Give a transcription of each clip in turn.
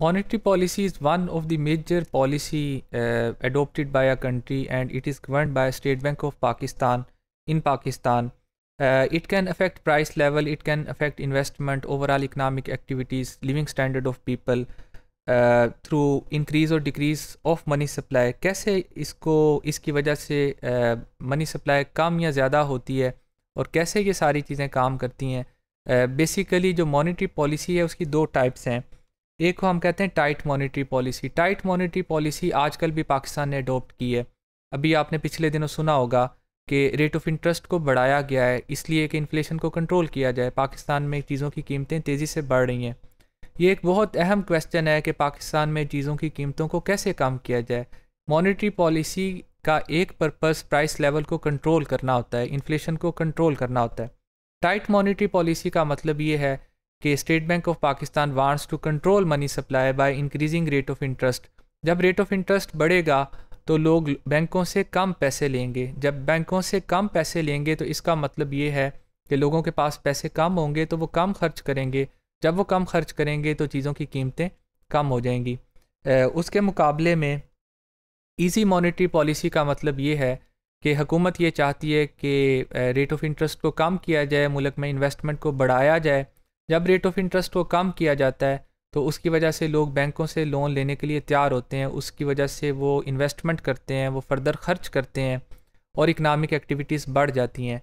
Monetary policy is one of the major policy uh, adopted by a country and it is governed by State Bank of Pakistan in Pakistan. Uh, it can affect price level, it can affect investment, overall economic activities, living standard of people uh, through increase और decrease of money supply. कैसे इसको इसकी वजह से money supply कम या ज़्यादा होती है और कैसे ये सारी चीज़ें काम करती हैं बेसिकली जो मॉनिटरी पॉलिसी है उसकी दो टाइप्स हैं एक को हम कहते हैं tight monetary policy tight monetary policy आजकल भी पाकिस्तान ने अडोप्ट की है अभी आपने पिछले दिनों सुना होगा कि रेट ऑफ इंटरेस्ट को बढ़ाया गया है इसलिए कि इन्फ्लेशन को कंट्रोल किया जाए पाकिस्तान में चीज़ों की कीमतें तेज़ी से बढ़ रही हैं ये एक बहुत अहम क्वेश्चन है कि पाकिस्तान में चीज़ों की कीमतों को कैसे कम किया जाए मॉनेटरी पॉलिसी का एक पर्पस प्राइस लेवल को कंट्रोल करना होता है इन्फ्लेशन को कंट्रोल करना होता है टाइट मॉनेटरी पॉलिसी का मतलब ये है कि state bank of Pakistan wants to control money supply by increasing rate of interest जब रेट ऑफ इंटरेस्ट बढ़ेगा तो लोग बैंकों से कम पैसे लेंगे जब बैंकों से कम पैसे लेंगे तो इसका मतलब ये है कि लोगों के पास पैसे कम होंगे तो वो कम खर्च करेंगे जब वो कम खर्च करेंगे तो चीज़ों की कीमतें कम हो जाएंगी उसके मुकाबले में ईजी मॉनेटरी पॉलिसी का मतलब ये है कि हुकूमत ये चाहती है कि रेट ऑफ इंटरेस्ट को कम किया जाए मुल्क में इन्वेस्टमेंट को बढ़ाया जाए जब रेट ऑफ इंटरेस्ट को कम किया जाता है तो उसकी वजह से लोग बैंकों से लोन लेने के लिए तैयार होते हैं उसकी वजह से वो इन्वेस्टमेंट करते हैं वो फर्दर खर्च करते हैं और इकनॉमिक एक्टिविटीज़ बढ़ जाती हैं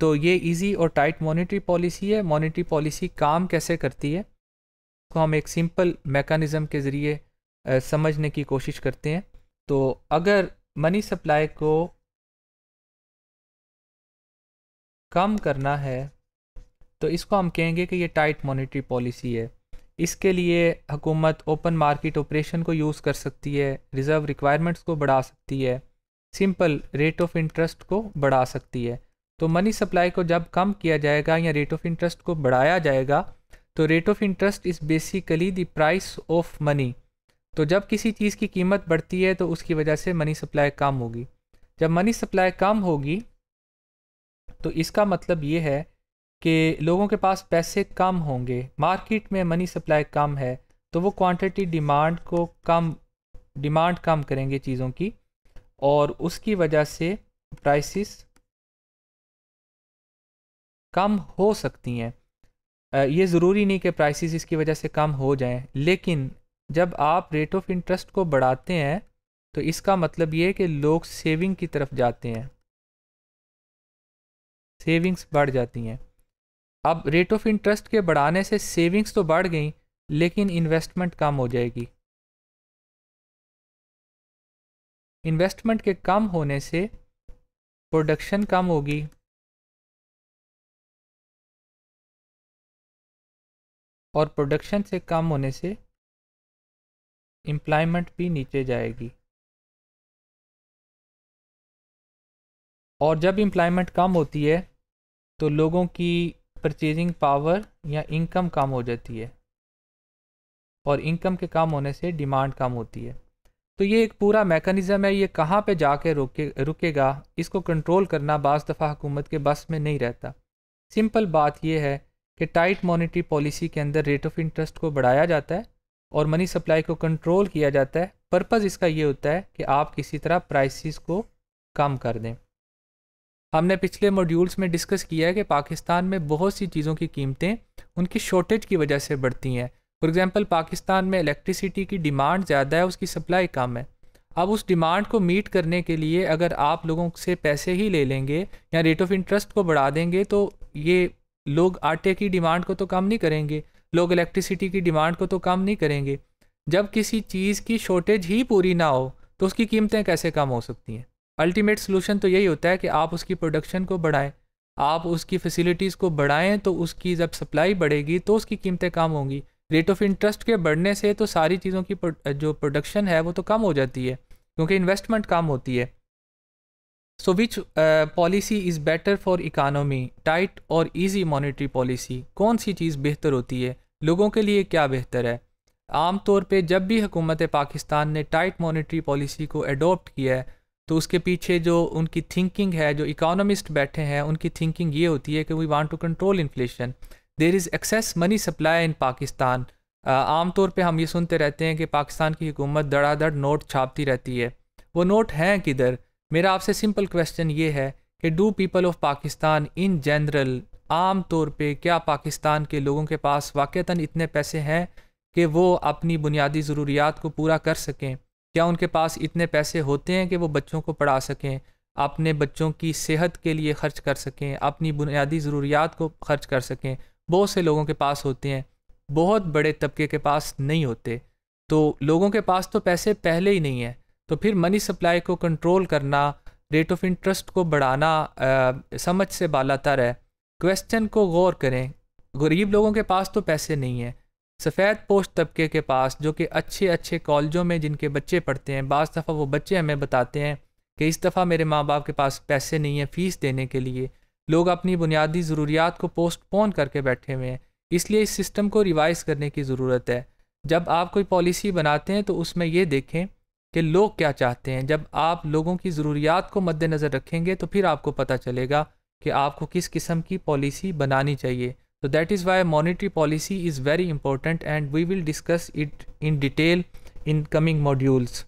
तो ये इजी और टाइट मॉनेटरी पॉलिसी है मॉनेटरी पॉलिसी काम कैसे करती है इसको तो हम एक सिंपल मेकानिज़म के ज़रिए समझने की कोशिश करते हैं तो अगर मनी सप्लाई को कम करना है तो इसको हम कहेंगे कि ये टाइट मॉनेटरी पॉलिसी है इसके लिए हुकूमत ओपन मार्केट ऑपरेशन को यूज़ कर सकती है रिज़र्व रिक्वायरमेंट्स को बढ़ा सकती है सिंपल रेट ऑफ इंटरेस्ट को बढ़ा सकती है तो मनी सप्लाई को जब कम किया जाएगा या रेट ऑफ इंटरेस्ट को बढ़ाया जाएगा तो rate of interest is basically the price of money तो जब किसी चीज़ की कीमत बढ़ती है तो उसकी वजह से मनी सप्लाई कम होगी जब मनी सप्लाई कम होगी तो इसका मतलब ये है कि लोगों के पास पैसे कम होंगे मार्केट में मनी सप्लाई कम है तो वो क्वांटिटी डिमांड को कम डिमांड कम करेंगे चीज़ों की और उसकी वजह से प्राइसेस कम हो सकती हैं ये ज़रूरी नहीं कि प्राइसेस इसकी वजह से कम हो जाएं लेकिन जब आप रेट ऑफ इंटरेस्ट को बढ़ाते हैं तो इसका मतलब ये है कि लोग सेविंग की तरफ जाते हैं सेविंग्स बढ़ जाती हैं अब रेट ऑफ इंटरेस्ट के बढ़ाने से सेविंग्स तो बढ़ गई लेकिन इन्वेस्टमेंट कम हो जाएगी इन्वेस्टमेंट के कम होने से प्रोडक्शन कम होगी और प्रोडक्शन से कम होने से एम्प्लॉयमेंट भी नीचे जाएगी और जब एम्प्लॉयमेंट कम होती है तो लोगों की परचेजिंग पावर या इनकम कम हो जाती है और इनकम के कम होने से डिमांड कम होती है तो ये एक पूरा मेकनिज़म है ये कहाँ पे जाके रुके रुकेगा इसको कंट्रोल करना बज़ दफ़ा हुकूमत के बस में नहीं रहता सिंपल बात यह है कि टाइट मॉनिटरी पॉलिसी के अंदर रेट ऑफ इंटरेस्ट को बढ़ाया जाता है और मनी सप्लाई को कंट्रोल किया जाता है पर्पज़ इसका ये होता है कि आप किसी तरह प्राइसेस को कम कर दें हमने पिछले मॉड्यूल्स में डिस्कस किया है कि पाकिस्तान में बहुत सी चीज़ों की कीमतें उनकी शॉर्टेज की वजह से बढ़ती हैं फॉर एग्ज़ाम्पल पाकिस्तान में इलेक्ट्रिसिटी की डिमांड ज़्यादा है उसकी सप्लाई कम है अब उस डिमांड को मीट करने के लिए अगर आप लोगों से पैसे ही ले लेंगे या रेट ऑफ इंटरेस्ट को बढ़ा देंगे तो ये लोग आटे की डिमांड को तो कम नहीं करेंगे लोग इलेक्ट्रिसिटी की डिमांड को तो कम नहीं करेंगे जब किसी चीज़ की शॉर्टेज ही पूरी ना हो तो उसकी कीमतें कैसे कम हो सकती हैं अल्टीमेट सोल्यूशन तो यही होता है कि आप उसकी प्रोडक्शन को बढ़ाएं आप उसकी फैसिलिटीज़ को बढ़ाएं तो उसकी जब सप्लाई बढ़ेगी तो उसकी कीमतें कम होंगी रेट ऑफ इंटरेस्ट के बढ़ने से तो सारी चीज़ों की जो प्रोडक्शन है वो तो कम हो जाती है क्योंकि इन्वेस्टमेंट कम होती है so which policy is better for economy tight और ईजी मॉनिटरी पॉलिसी कौन सी चीज़ बेहतर होती है लोगों के लिए क्या बेहतर है आम तौर पर जब भी हुकूमत पाकिस्तान ने टाइट मॉनिटरी पॉलिसी को एडोप्ट किया है तो उसके पीछे जो उनकी थिंकिंग है जो इकोनॉमिस्ट बैठे हैं उनकी थिंकिंग ये होती है कि we want to control inflation there is excess money supply in Pakistan आमतौर पे हम ये सुनते रहते हैं कि पाकिस्तान की हुकूमत धड़ाधड़ नोट छापती रहती है वो नोट हैं किधर मेरा आपसे सिंपल क्वेश्चन ये है कि do people of Pakistan in general आम तौर पर क्या पाकिस्तान के लोगों के पास वाक़ता इतने पैसे हैं कि वो अपनी बुनियादी ज़रूरियात को पूरा कर सकें क्या उनके पास इतने पैसे होते हैं कि वो बच्चों को पढ़ा सकें अपने बच्चों की सेहत के लिए खर्च कर सकें अपनी बुनियादी ज़रूरियात को खर्च कर सकें बहुत से लोगों के पास होते हैं बहुत बड़े तबके के पास नहीं होते तो लोगों के पास तो पैसे पहले ही नहीं हैं तो फिर मनी सप्लाई को कंट्रोल करना रेट ऑफ इंटरेस्ट को बढ़ाना आ, समझ से बालातर है क्वेश्चन को गौर करें गरीब लोगों के पास तो पैसे नहीं हैं सफ़ेद पोस्ट तबके के पास जो कि अच्छे अच्छे कॉलेजों में जिनके बच्चे पढ़ते हैं बज़ दफ़ा वो बच्चे हमें बताते हैं कि इस दफ़ा मेरे माँ बाप के पास पैसे नहीं हैं फ़ीस देने के लिए लोग अपनी बुनियादी ज़रूरियात को पोस्टपोन करके बैठे हुए हैं इसलिए इस सिस्टम को रिवाइज करने की ज़रूरत है जब आप कोई पॉलिसी बनाते हैं तो उसमें ये देखें कि लोग क्या चाहते हैं जब आप लोगों की ज़रूरियात को मद्देनज़र रखेंगे तो फिर आपको पता चलेगा कि आपको किस किस्म की पॉलिसी बनानी चाहिए So that is why monetary policy is very important and we will discuss it in detail in coming modules.